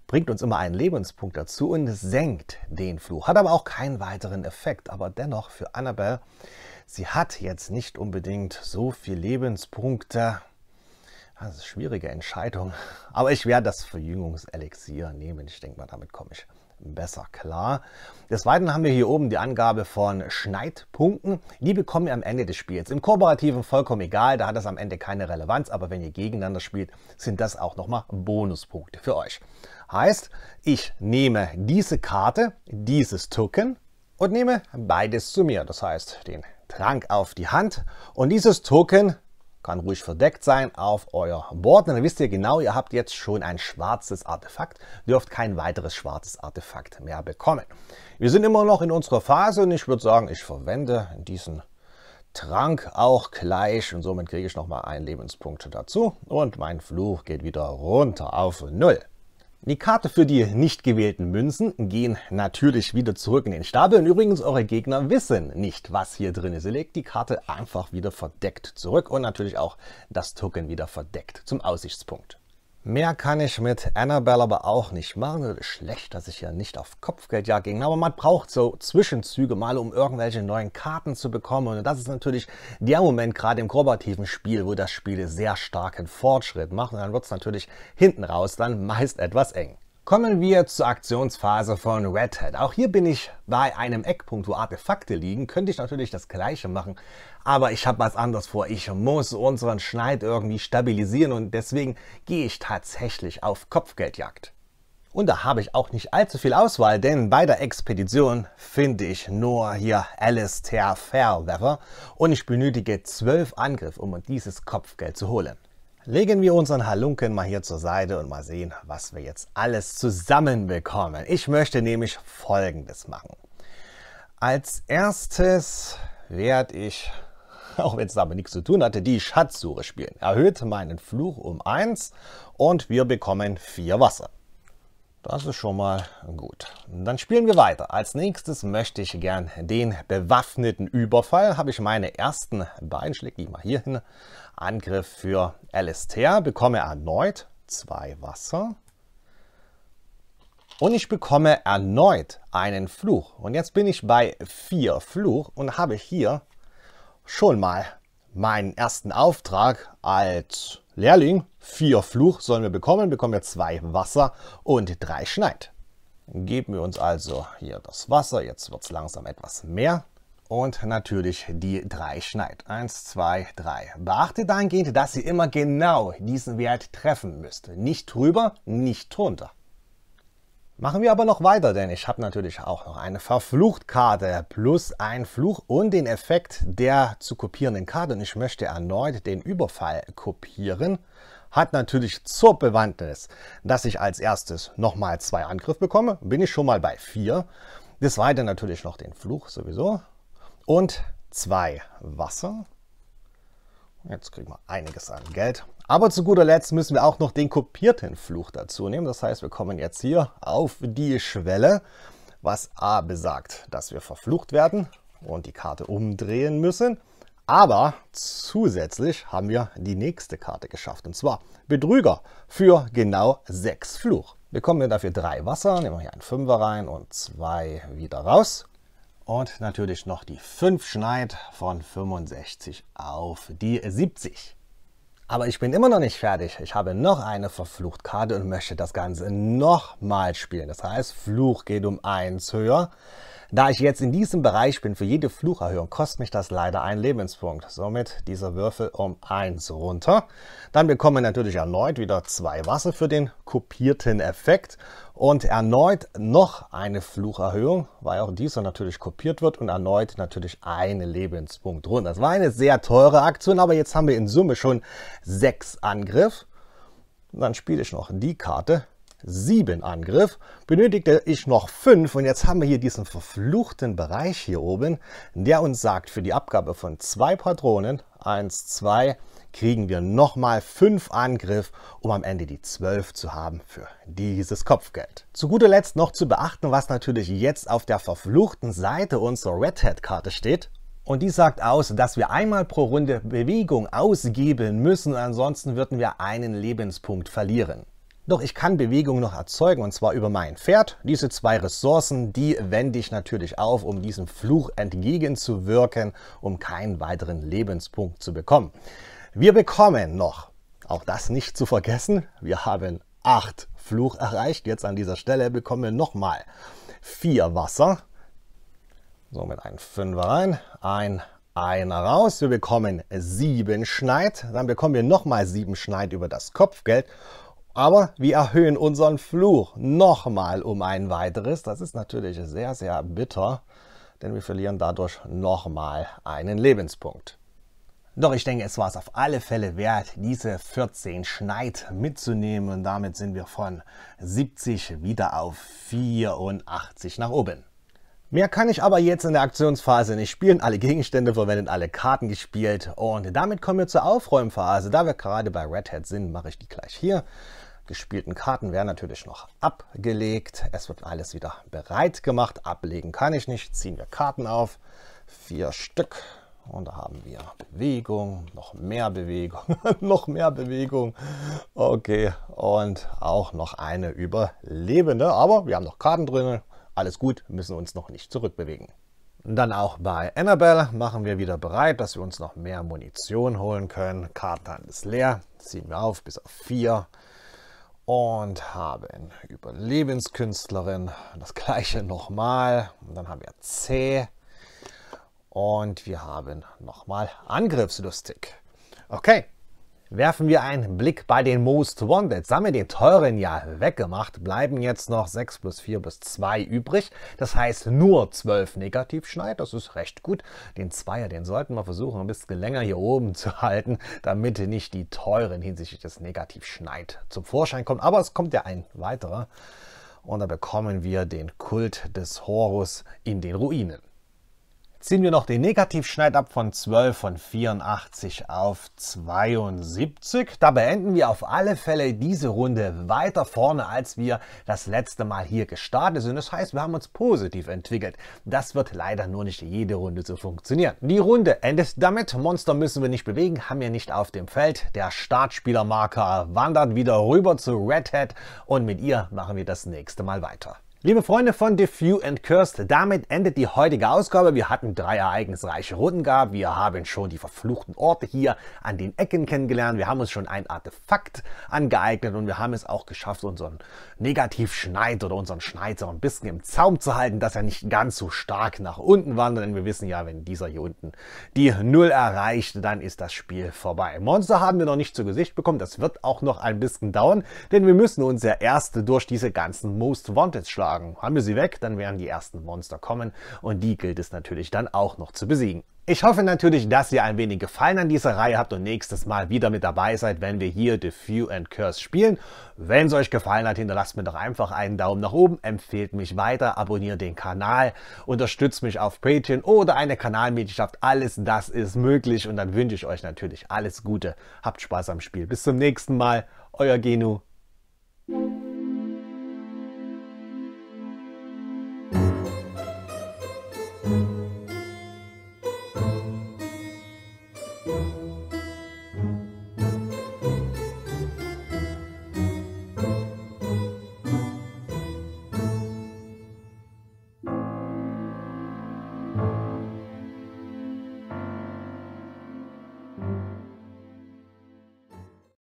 bringt uns immer einen Lebenspunkt dazu und senkt den Fluch, hat aber auch keinen weiteren Effekt, aber dennoch für Annabelle Sie hat jetzt nicht unbedingt so viel Lebenspunkte. Das ist eine schwierige Entscheidung. Aber ich werde das Verjüngungselixier nehmen. Ich denke mal, damit komme ich besser klar. Des Weiteren haben wir hier oben die Angabe von Schneidpunkten. Die bekommen ihr am Ende des Spiels. Im Kooperativen vollkommen egal, da hat das am Ende keine Relevanz. Aber wenn ihr gegeneinander spielt, sind das auch nochmal Bonuspunkte für euch. Heißt, ich nehme diese Karte, dieses Token und nehme beides zu mir. Das heißt, den Trank auf die Hand und dieses Token kann ruhig verdeckt sein auf euer Board. dann wisst ihr genau, ihr habt jetzt schon ein schwarzes Artefakt, dürft kein weiteres schwarzes Artefakt mehr bekommen. Wir sind immer noch in unserer Phase und ich würde sagen, ich verwende diesen Trank auch gleich und somit kriege ich nochmal einen Lebenspunkt dazu und mein Fluch geht wieder runter auf null. Die Karte für die nicht gewählten Münzen gehen natürlich wieder zurück in den Stapel. Und übrigens, eure Gegner wissen nicht, was hier drin ist. Ihr legt die Karte einfach wieder verdeckt zurück und natürlich auch das Token wieder verdeckt zum Aussichtspunkt. Mehr kann ich mit Annabelle aber auch nicht machen. schlecht, dass ich ja nicht auf Kopfgeldjagd ging. Aber man braucht so Zwischenzüge mal, um irgendwelche neuen Karten zu bekommen. Und das ist natürlich der Moment gerade im kooperativen Spiel, wo das Spiel sehr starken Fortschritt macht. Und dann wird es natürlich hinten raus dann meist etwas eng. Kommen wir zur Aktionsphase von Red Hat. Auch hier bin ich bei einem Eckpunkt, wo Artefakte liegen. Könnte ich natürlich das gleiche machen, aber ich habe was anderes vor. Ich muss unseren Schneid irgendwie stabilisieren und deswegen gehe ich tatsächlich auf Kopfgeldjagd. Und da habe ich auch nicht allzu viel Auswahl, denn bei der Expedition finde ich nur hier Alistair Fairweather und ich benötige 12 Angriffe, um dieses Kopfgeld zu holen. Legen wir unseren Halunken mal hier zur Seite und mal sehen, was wir jetzt alles zusammen bekommen. Ich möchte nämlich Folgendes machen. Als erstes werde ich, auch wenn es damit nichts zu tun hatte, die Schatzsuche spielen. Erhöht meinen Fluch um 1 und wir bekommen 4 Wasser. Das ist schon mal gut. Dann spielen wir weiter. Als nächstes möchte ich gern den bewaffneten Überfall. Habe ich meine ersten beiden, schlägt die mal hier hin. Angriff für Alistair. Bekomme erneut zwei Wasser. Und ich bekomme erneut einen Fluch. Und jetzt bin ich bei vier Fluch und habe hier schon mal meinen ersten Auftrag als Lehrling, vier Fluch sollen wir bekommen, bekommen wir zwei Wasser und drei Schneid. Geben wir uns also hier das Wasser, jetzt wird es langsam etwas mehr. Und natürlich die drei Schneid. Eins, zwei, drei. Beachte dahingehend, dass ihr immer genau diesen Wert treffen müsst. Nicht drüber, nicht drunter. Machen wir aber noch weiter, denn ich habe natürlich auch noch eine Verfluchtkarte plus ein Fluch und den Effekt der zu kopierenden Karte. Und ich möchte erneut den Überfall kopieren. Hat natürlich zur Bewandtnis, dass ich als erstes nochmal zwei Angriff bekomme. Bin ich schon mal bei vier. Des Weiteren natürlich noch den Fluch sowieso. Und zwei Wasser. Jetzt kriegen wir einiges an Geld. Aber zu guter Letzt müssen wir auch noch den kopierten Fluch dazu nehmen. Das heißt, wir kommen jetzt hier auf die Schwelle, was A besagt, dass wir verflucht werden und die Karte umdrehen müssen. Aber zusätzlich haben wir die nächste Karte geschafft, und zwar Betrüger für genau sechs Fluch. Bekommen wir dafür drei Wasser, nehmen wir hier einen Fünfer rein und zwei wieder raus. Und natürlich noch die 5 Schneid von 65 auf die 70. Aber ich bin immer noch nicht fertig. Ich habe noch eine verflucht Karte und möchte das Ganze nochmal spielen. Das heißt, Fluch geht um 1 höher. Da ich jetzt in diesem Bereich bin, für jede Flucherhöhung kostet mich das leider einen Lebenspunkt. Somit dieser Würfel um 1 runter. Dann bekomme ich natürlich erneut wieder 2 Wasser für den kopierten Effekt. Und erneut noch eine Flucherhöhung, weil auch dieser natürlich kopiert wird und erneut natürlich eine Lebenspunkt runter. Das war eine sehr teure Aktion, aber jetzt haben wir in Summe schon sechs Angriff. Und dann spiele ich noch die Karte. sieben Angriff, benötigte ich noch fünf und jetzt haben wir hier diesen verfluchten Bereich hier oben, der uns sagt, für die Abgabe von zwei Patronen, eins, zwei kriegen wir nochmal 5 Angriff, um am Ende die 12 zu haben für dieses Kopfgeld. Zu guter Letzt noch zu beachten, was natürlich jetzt auf der verfluchten Seite unserer Red Hat Karte steht. Und die sagt aus, dass wir einmal pro Runde Bewegung ausgeben müssen, ansonsten würden wir einen Lebenspunkt verlieren. Doch ich kann Bewegung noch erzeugen, und zwar über mein Pferd. Diese zwei Ressourcen, die wende ich natürlich auf, um diesem Fluch entgegenzuwirken, um keinen weiteren Lebenspunkt zu bekommen. Wir bekommen noch, auch das nicht zu vergessen, wir haben acht Fluch erreicht. Jetzt an dieser Stelle bekommen wir nochmal vier Wasser. Somit ein Fünfer rein, ein einer raus. Wir bekommen sieben Schneid. Dann bekommen wir nochmal sieben Schneid über das Kopfgeld. Aber wir erhöhen unseren Fluch nochmal um ein weiteres. Das ist natürlich sehr, sehr bitter, denn wir verlieren dadurch nochmal einen Lebenspunkt. Doch ich denke, es war es auf alle Fälle wert, diese 14 Schneid mitzunehmen und damit sind wir von 70 wieder auf 84 nach oben. Mehr kann ich aber jetzt in der Aktionsphase nicht spielen. Alle Gegenstände verwenden alle Karten gespielt. Und damit kommen wir zur Aufräumphase. Da wir gerade bei Red Hat sind, mache ich die gleich hier. Gespielten Karten werden natürlich noch abgelegt. Es wird alles wieder bereit gemacht. Ablegen kann ich nicht. Ziehen wir Karten auf. Vier Stück. Und da haben wir Bewegung, noch mehr Bewegung, noch mehr Bewegung. Okay, und auch noch eine Überlebende. Aber wir haben noch Karten drin. Alles gut, müssen uns noch nicht zurückbewegen. Dann auch bei Annabelle machen wir wieder bereit, dass wir uns noch mehr Munition holen können. Kartenhand ist leer, ziehen wir auf bis auf 4 und haben Überlebenskünstlerin das gleiche nochmal. Und dann haben wir C und wir haben nochmal angriffslustig. Okay, werfen wir einen Blick bei den Most Wanted. Da haben wir den teuren ja weggemacht, bleiben jetzt noch 6 plus 4 plus 2 übrig. Das heißt nur 12 Negativschneid, das ist recht gut. Den Zweier, den sollten wir versuchen ein bisschen länger hier oben zu halten, damit nicht die teuren hinsichtlich des Negativschneid zum Vorschein kommen. Aber es kommt ja ein weiterer und da bekommen wir den Kult des Horus in den Ruinen ziehen wir noch den Negativschneid ab von 12 von 84 auf 72. Da beenden wir auf alle Fälle diese Runde weiter vorne, als wir das letzte Mal hier gestartet sind. Das heißt, wir haben uns positiv entwickelt. Das wird leider nur nicht jede Runde so funktionieren. Die Runde endet damit. Monster müssen wir nicht bewegen, haben wir nicht auf dem Feld. Der Startspielermarker wandert wieder rüber zu Red Hat und mit ihr machen wir das nächste Mal weiter. Liebe Freunde von Diffew and Cursed, damit endet die heutige Ausgabe. Wir hatten drei ereignisreiche Runden gehabt. Wir haben schon die verfluchten Orte hier an den Ecken kennengelernt. Wir haben uns schon ein Artefakt angeeignet und wir haben es auch geschafft, unseren Negativschneid oder unseren Schneid so ein bisschen im Zaum zu halten, dass er nicht ganz so stark nach unten wandert. Denn wir wissen ja, wenn dieser hier unten die Null erreicht, dann ist das Spiel vorbei. Monster haben wir noch nicht zu Gesicht bekommen. Das wird auch noch ein bisschen dauern, denn wir müssen uns ja erst durch diese ganzen Most Wanted schlagen sagen, haben wir sie weg, dann werden die ersten Monster kommen und die gilt es natürlich dann auch noch zu besiegen. Ich hoffe natürlich, dass ihr ein wenig Gefallen an dieser Reihe habt und nächstes Mal wieder mit dabei seid, wenn wir hier The Few and Curse spielen. Wenn es euch gefallen hat, hinterlasst mir doch einfach einen Daumen nach oben, empfehlt mich weiter, abonniert den Kanal, unterstützt mich auf Patreon oder eine Kanalmitgliedschaft. Alles das ist möglich und dann wünsche ich euch natürlich alles Gute. Habt Spaß am Spiel. Bis zum nächsten Mal. Euer Genu.